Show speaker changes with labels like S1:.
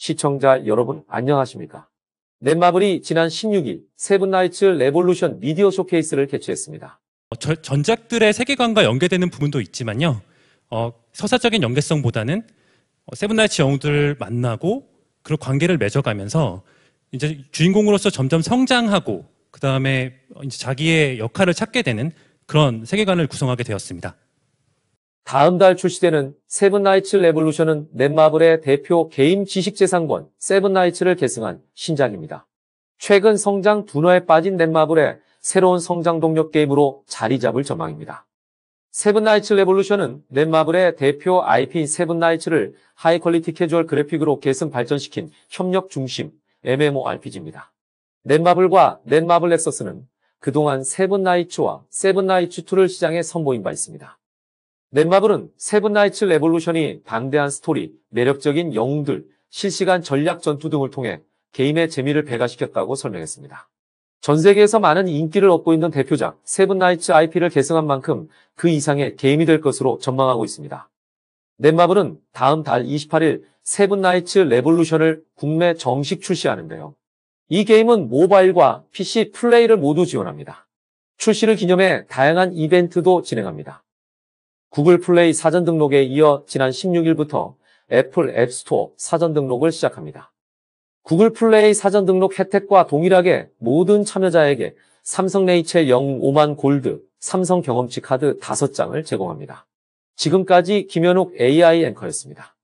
S1: 시청자 여러분 안녕하십니까? 넷마블이 지난 16일 세븐나이츠 레볼루션 미디어 쇼케이스를 개최했습니다.
S2: 어, 저, 전작들의 세계관과 연계되는 부분도 있지만요. 어, 서사적인 연계성보다는 어, 세븐나이츠 영웅들을 만나고 그런 관계를 맺어가면서 이제 주인공으로서 점점 성장하고 그 다음에 이제 자기의 역할을 찾게 되는 그런 세계관을 구성하게 되었습니다.
S1: 다음 달 출시되는 세븐나이츠 레볼루션은 넷마블의 대표 게임 지식재산권 세븐나이츠를 계승한 신작입니다. 최근 성장 둔화에 빠진 넷마블의 새로운 성장 동력 게임으로 자리 잡을 전망입니다. 세븐나이츠 레볼루션은 넷마블의 대표 IP인 세븐나이츠를 하이퀄리티 캐주얼 그래픽으로 계승 발전시킨 협력 중심 MMORPG입니다. 넷마블과 넷마블 렉서스는 그동안 세븐나이츠와 세븐나이츠2를 시장에 선보인 바 있습니다. 넷마블은 세븐나이츠 레볼루션이 방대한 스토리, 매력적인 영웅들, 실시간 전략 전투 등을 통해 게임의 재미를 배가시켰다고 설명했습니다. 전 세계에서 많은 인기를 얻고 있는 대표작 세븐나이츠 IP를 계승한 만큼 그 이상의 게임이 될 것으로 전망하고 있습니다. 넷마블은 다음 달 28일 세븐나이츠 레볼루션을 국내 정식 출시하는데요. 이 게임은 모바일과 PC 플레이를 모두 지원합니다. 출시를 기념해 다양한 이벤트도 진행합니다. 구글 플레이 사전 등록에 이어 지난 16일부터 애플 앱스토어 사전 등록을 시작합니다. 구글 플레이 사전 등록 혜택과 동일하게 모든 참여자에게 삼성 레이첼 05만 골드, 삼성 경험치 카드 5장을 제공합니다. 지금까지 김현욱 AI 앵커였습니다.